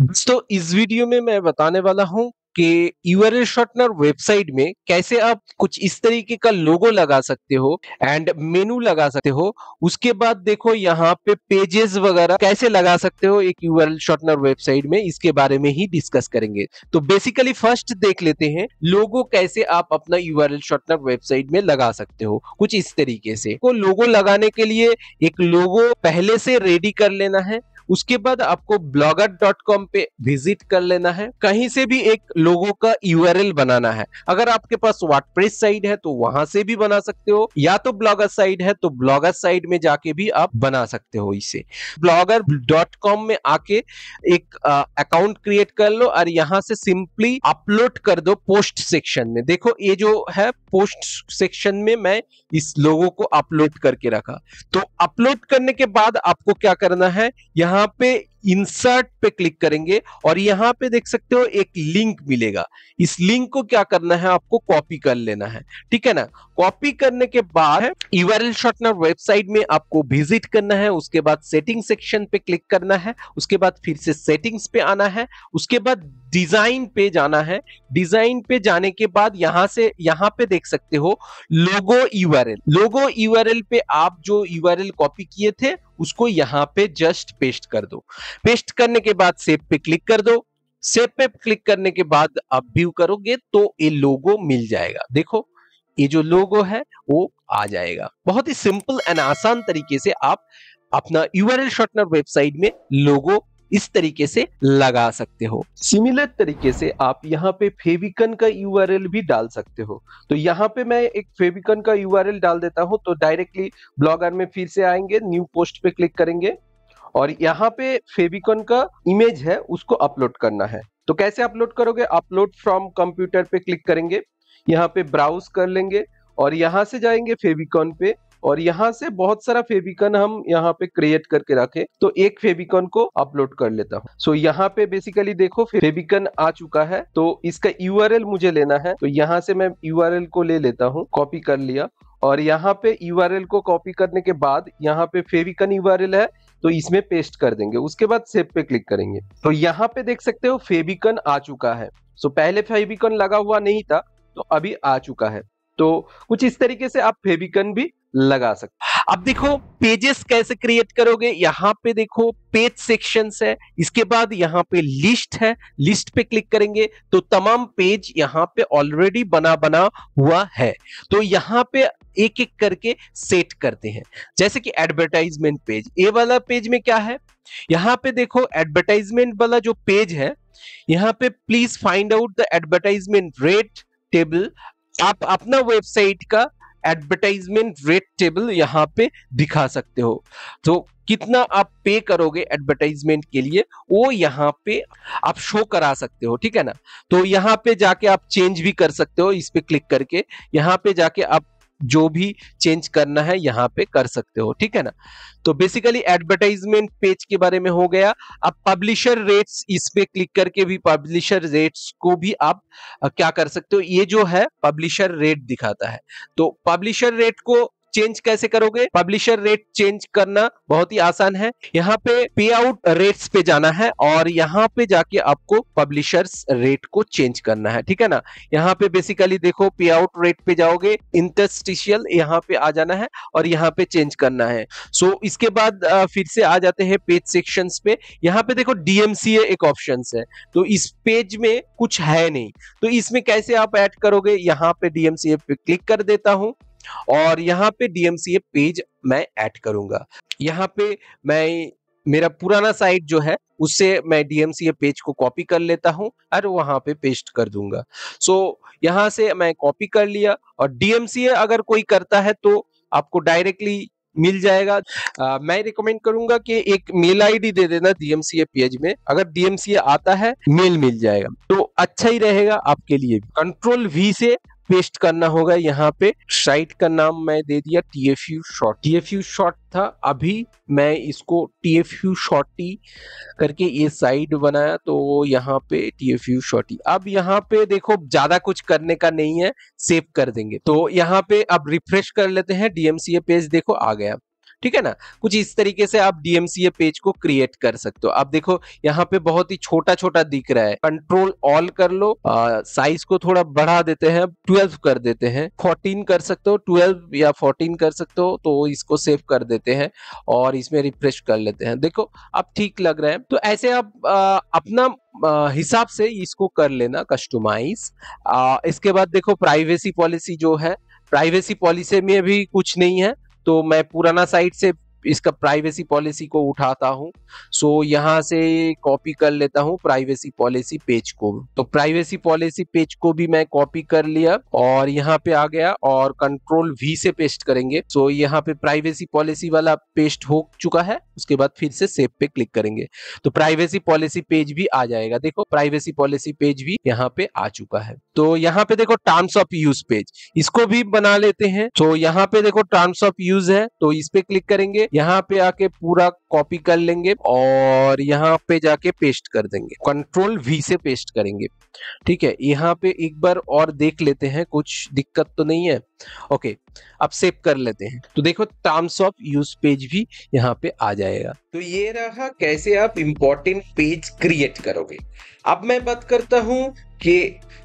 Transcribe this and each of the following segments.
दोस्तों इस वीडियो में मैं बताने वाला हूं कि यूआरएल शॉर्टनर वेबसाइट में कैसे आप कुछ इस तरीके का लोगो लगा सकते हो एंड मेनू लगा सकते हो उसके बाद देखो यहाँ पे पेजेस वगैरह कैसे लगा सकते हो एक यूआरएल शॉर्टनर वेबसाइट में इसके बारे में ही डिस्कस करेंगे तो बेसिकली फर्स्ट देख लेते हैं लोगो कैसे आप अपना यूआरएल शॉर्टनर वेबसाइट में लगा सकते हो कुछ इस तरीके से तो लोगो लगाने के लिए एक लोगो पहले से रेडी कर लेना है उसके बाद आपको ब्लॉगर डॉट कॉम पे विजिट कर लेना है कहीं से भी एक लोगो का यूआरएल बनाना है अगर आपके पास वर्डप्रेस साइट है तो वहां से भी बना सकते हो या तो ब्लॉगर साइट है तो ब्लॉगर साइट में जाके भी आप बना सकते हो इसे ब्लॉगर डॉट कॉम में आके एक अकाउंट क्रिएट कर लो और यहाँ से सिंपली अपलोड कर दो पोस्ट सेक्शन में देखो ये जो है पोस्ट सेक्शन में मैं इस लोगो को अपलोड करके रखा तो अपलोड करने के बाद आपको क्या करना है यहाँ यहाँ पे इंसर्ट पे क्लिक करेंगे और यहाँ पे देख सकते हो एक लिंक मिलेगा इस लिंक को क्या करना है आपको कॉपी कर लेना है ठीक है ना कॉपी करने के बाद यूआरएल शॉर्टनर वेबसाइट में आपको विजिट करना है उसके बाद सेटिंग सेक्शन पे क्लिक करना है उसके बाद फिर से सेटिंग्स पे आना है उसके बाद डिजाइन पे जाना है डिजाइन पे जाने के बाद यहाँ से यहाँ पे देख सकते हो लोगो यूआरएल लोगो यूआरएल पे आप जो यूआरएल कॉपी किए थे उसको यहाँ पे जस्ट पेस्ट कर दो पेस्ट करने के बाद सेब पे क्लिक कर दो सेब पे क्लिक करने के बाद आप व्यू करोगे तो ये लोगो मिल जाएगा देखो ये जो लोगो है वो आ जाएगा बहुत ही सिंपल एंड आसान तरीके से आप अपना यूआरएल शॉर्टनर वेबसाइट में लोगो इस तरीके से लगा सकते हो सिमिलर तरीके से आप यहाँ पे फेविकन का यूआरएल भी डाल सकते हो तो यहाँ पे मैं एक फेविकन का यूआरएल डाल देता हूँ तो डायरेक्टली ब्लॉगर में फिर से आएंगे न्यू पोस्ट पे क्लिक करेंगे और यहाँ पे फेबिकॉन का इमेज है उसको अपलोड करना है तो कैसे अपलोड करोगे अपलोड फ्रॉम कंप्यूटर पे क्लिक करेंगे यहाँ पे ब्राउज कर लेंगे और यहाँ से जाएंगे फेबिकॉन पे और यहाँ से बहुत सारा फेबिकॉन हम यहाँ पे क्रिएट करके रखे तो एक फेबिकॉन को अपलोड कर लेता हूँ सो so, यहाँ पे बेसिकली देखो फेबिकॉन आ चुका है तो इसका यूआरएल मुझे लेना है तो यहाँ से मैं यूआरएल को ले लेता हूँ कॉपी कर लिया और यहाँ पे यूआरएल को कॉपी करने के बाद यहाँ पे फेविकन यूआरएल है तो इसमें पेस्ट कर देंगे उसके बाद सेव पे क्लिक करेंगे तो यहाँ पे देख सकते हो फेबिकन आ चुका है सो पहले फेबिकन लगा हुआ नहीं था तो अभी आ चुका है तो कुछ इस तरीके से आप फेबिकन भी लगा सकते अब देखो पेजेस कैसे क्रिएट करोगे यहाँ पे देखो पेज सेक्शंस है इसके बाद यहाँ पे लिस्ट है लिस्ट पे क्लिक करेंगे तो तमाम पेज यहाँ पे ऑलरेडी बना बना हुआ है तो यहाँ पे एक एक करके सेट करते हैं जैसे कि एडवर्टाइजमेंट पेज ए वाला पेज में क्या है यहाँ पे देखो एडवर्टाइजमेंट वाला जो पेज है यहाँ पे please find out the advertisement rate table आप अपना वेबसाइट का एडवर्टाइजमेंट रेट टेबल यहाँ पे दिखा सकते हो तो कितना आप पे करोगे एडवर्टाइजमेंट के लिए वो यहाँ पे आप शो करा सकते हो ठीक है ना तो यहाँ पे जाके आप चेंज भी कर सकते हो इस पे क्लिक करके यहाँ पे जाके आप जो भी चेंज करना है यहाँ पे कर सकते हो ठीक है ना तो बेसिकली एडवर्टाइजमेंट पेज के बारे में हो गया अब पब्लिशर रेट्स इस पे क्लिक करके भी पब्लिशर रेट्स को भी आप क्या कर सकते हो ये जो है पब्लिशर रेट दिखाता है तो पब्लिशर रेट को चेंज कैसे करोगे पब्लिशर रेट चेंज करना बहुत ही आसान है यहाँ पे पे आउट रेट्स पे जाना है और यहाँ पे जाके आपको पब्लिशर रेट को चेंज करना है ठीक है ना यहाँ पे बेसिकली देखो पे आउट रेट पे जाओगे इंटरस्टिशियल यहाँ पे आ जाना है और यहाँ पे चेंज करना है सो so, इसके बाद फिर से आ जाते हैं पेज सेक्शन पे यहाँ पे देखो डीएमसीए एक ऑप्शन है तो इस पेज में कुछ है नहीं तो इसमें कैसे आप ऐड करोगे यहाँ पे डीएमसीए पे क्लिक कर देता हूँ और यहाँ पे डीएमसीए पेज मैं ऐड करूंगा यहाँ पे मैं मेरा पुराना साइट जो है उससे मैं डीएमसीए पेज को कॉपी कर लेता हूँ और वहां पे पेस्ट कर दूंगा सो so, यहाँ से मैं कॉपी कर लिया और डीएमसीए अगर कोई करता है तो आपको डायरेक्टली मिल जाएगा आ, मैं रिकमेंड करूंगा कि एक मेल आईडी दे देना डीएमसीए पेज में अगर डीएमसीए आता है मेल मिल जाएगा तो अच्छा ही रहेगा आपके लिए कंट्रोल वी से पेस्ट करना होगा यहाँ पे साइट का नाम मैं दे दिया T F U short T F U short था अभी मैं इसको टी एफ यू शॉर्टी करके ये साइड बनाया तो यहाँ पे टी एफ यू शॉर्टी अब यहाँ पे देखो ज्यादा कुछ करने का नहीं है सेव कर देंगे तो यहाँ पे अब रिफ्रेश कर लेते हैं डीएमसीए पेज देखो आ गया ठीक है ना कुछ इस तरीके से आप डीएमसीए पेज को क्रिएट कर सकते हो आप देखो यहाँ पे बहुत ही छोटा छोटा दिख रहा है कंट्रोल ऑल कर लो साइज को थोड़ा बढ़ा देते हैं ट्वेल्व कर देते हैं फोर्टीन कर सकते हो ट्वेल्व या फोर्टीन कर सकते हो तो इसको सेव कर देते हैं और इसमें रिफ्रेश कर लेते हैं देखो अब ठीक लग रहा है तो ऐसे आप आ, अपना हिसाब से इसको कर लेना कस्टमाइज इसके बाद देखो प्राइवेसी पॉलिसी जो है प्राइवेसी पॉलिसी में भी कुछ नहीं है तो मैं पुराना साइट से इसका प्राइवेसी पॉलिसी को उठाता हूँ सो यहाँ से कॉपी कर लेता हूँ प्राइवेसी पॉलिसी पेज को तो प्राइवेसी पॉलिसी पेज को भी मैं कॉपी कर लिया और यहाँ पे आ गया और कंट्रोल वी से पेस्ट करेंगे सो यहाँ पे प्राइवेसी पॉलिसी वाला पेस्ट हो चुका है उसके बाद फिर से सेव पे क्लिक करेंगे तो प्राइवेसी पॉलिसी पेज भी आ जाएगा देखो प्राइवेसी पॉलिसी पेज भी यहाँ पे आ चुका है तो यहाँ पे देखो टर्म्स ऑफ यूज पेज इसको भी बना लेते हैं तो यहाँ पे देखो टर्म्स ऑफ यूज है तो इस पे क्लिक करेंगे यहाँ पे आके पूरा कॉपी कर लेंगे और यहाँ पे जाके पेस्ट कर देंगे कंट्रोल वी से पेस्ट करेंगे ठीक है यहाँ पे एक बार और देख लेते हैं कुछ दिक्कत तो नहीं है ओके अब सेव कर लेते हैं तो देखो टर्म्स ऑफ यूज पेज भी यहाँ पे आ जाएगा तो ये रहा कैसे आप इम्पोर्टेंट पेज क्रिएट करोगे अब मैं बात करता हूँ कि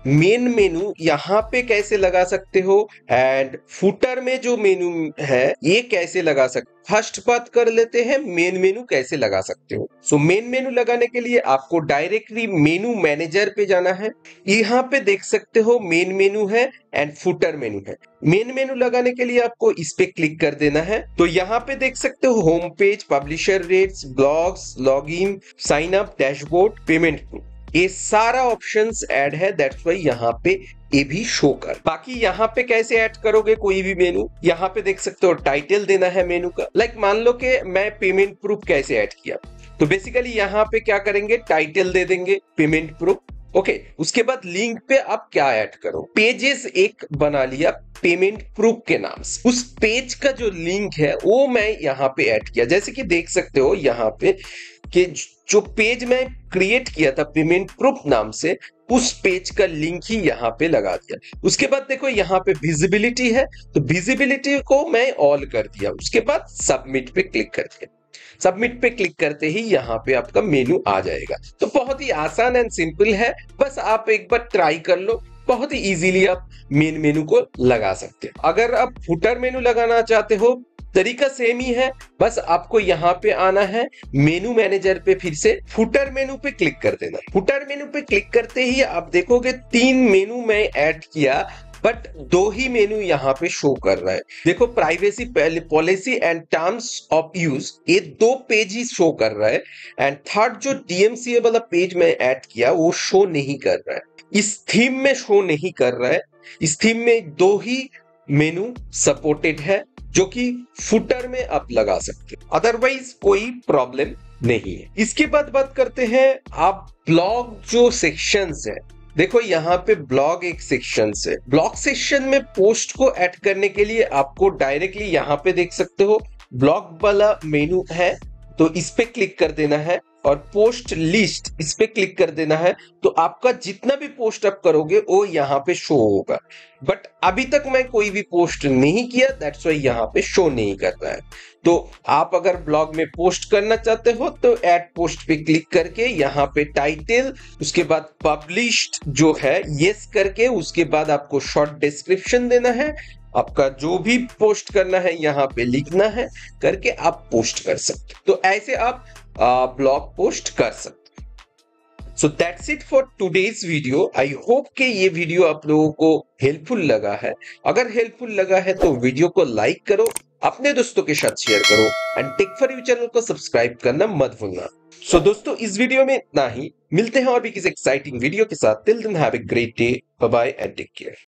मेन मेनू यहाँ पे कैसे लगा सकते हो एंड फुटर में जो मेनू है ये कैसे लगा सकते फर्स्ट बात कर लेते हैं मेन मेनू कैसे लगा सकते हो सो मेन मेनू लगाने के लिए आपको डायरेक्टली मेनू मैनेजर पे जाना है यहाँ पे देख सकते हो मेन मेनू है एंड फुटर मेनू है मेन मेनू लगाने के लिए आपको इस पे क्लिक कर देना है तो यहाँ पे देख सकते हो home page publisher rates blogs login sign up dashboard payment proof ये सारा ऑप्शंस ऐड है दैट्स वाई यहाँ पे ये भी शो कर बाकी यहाँ पे कैसे ऐड करोगे कोई भी मेनू यहाँ पे देख सकते हो टाइटल देना है मेनू का लाइक like, मान लो कि मैं पेमेंट प्रूफ कैसे ऐड किया तो बेसिकली यहाँ पे क्या करेंगे टाइटल दे देंगे पेमेंट प्रूफ ओके okay, उसके बाद लिंक पे आप क्या ऐड करो पेजेस एक बना लिया पेमेंट प्रूफ के नाम से उस पेज का जो लिंक है वो मैं यहाँ पे ऐड किया जैसे कि देख सकते हो यहाँ पे कि जो पेज मैं क्रिएट किया था पेमेंट प्रूफ नाम से उस पेज का लिंक ही यहाँ पे लगा दिया उसके बाद देखो यहाँ पे विजिबिलिटी है तो विजिबिलिटी को मैं ऑल कर दिया उसके बाद सबमिट पे क्लिक कर दिया सबमिट पे क्लिक करते ही यहाँ पे आपका मेन्यू आ जाएगा तो बहुत ही आसान एंड सिंपल है बस आप एक बार ट्राई कर लो बहुत ही इजीली आप मेन मेनू को लगा सकते हैं अगर आप फुटर मेनू लगाना चाहते हो तरीका सेम ही है बस आपको यहाँ पे आना है मेनू मैनेजर पे फिर से फुटर मेनू पे क्लिक कर देना फुटर मेनू पे क्लिक करते ही आप देखोगे तीन मेनू में ऐड किया बट दो ही मेन्यू यहाँ पे शो कर रहा है देखो privacy policy and terms of use ये दो पेज ही शो कर रहा है एंड थर्ड जो डीएमसीए वाला पेज मैं ऐड किया वो शो नहीं कर रहा है इस थीम में शो नहीं कर रहा है इस थीम में दो ही मेनू सपोर्टेड है जो कि फुटर में आप लगा सकते हैं अदरवाइज कोई प्रॉब्लम नहीं है इसके बाद बात करते हैं आप ब्लॉग जो सेक्शंस है देखो यहाँ पे ब्लॉग एक सेक्शन से ब्लॉग सेक्शन में पोस्ट को ऐड करने के लिए आपको डायरेक्टली यहाँ पे देख सकते हो ब्लॉग वाला मेनू है तो इस पे क्लिक कर देना है और पोस्ट लिस्ट इस पे क्लिक कर देना है तो आपका जितना भी पोस्ट आप करोगे वो यहाँ पे शो होगा बट अभी तक मैं कोई भी पोस्ट नहीं किया दैट्स वाई यहाँ पे शो नहीं कर रहा है तो आप अगर ब्लॉग में पोस्ट करना चाहते हो तो एड पोस्ट पे क्लिक करके यहाँ पे टाइटल उसके बाद पब्लिश्ड जो है यस करके उसके बाद आपको शॉर्ट डिस्क्रिप्शन देना है आपका जो भी पोस्ट करना है यहाँ पे लिखना है करके आप पोस्ट कर सकते तो ऐसे आप ब्लॉग पोस्ट कर सकते so that's it for today's video I hope कि ये वीडियो आप लोगों को हेल्पफुल लगा है अगर हेल्पफुल लगा है तो वीडियो को लाइक करो अपने दोस्तों के साथ शेयर करो and tech for you channel को सब्सक्राइब करना मत भूलना सो so, दोस्तों इस वीडियो में इतना ही मिलते हैं और भी किसी एक्साइटिंग वीडियो के साथ till then have a great day bye and take care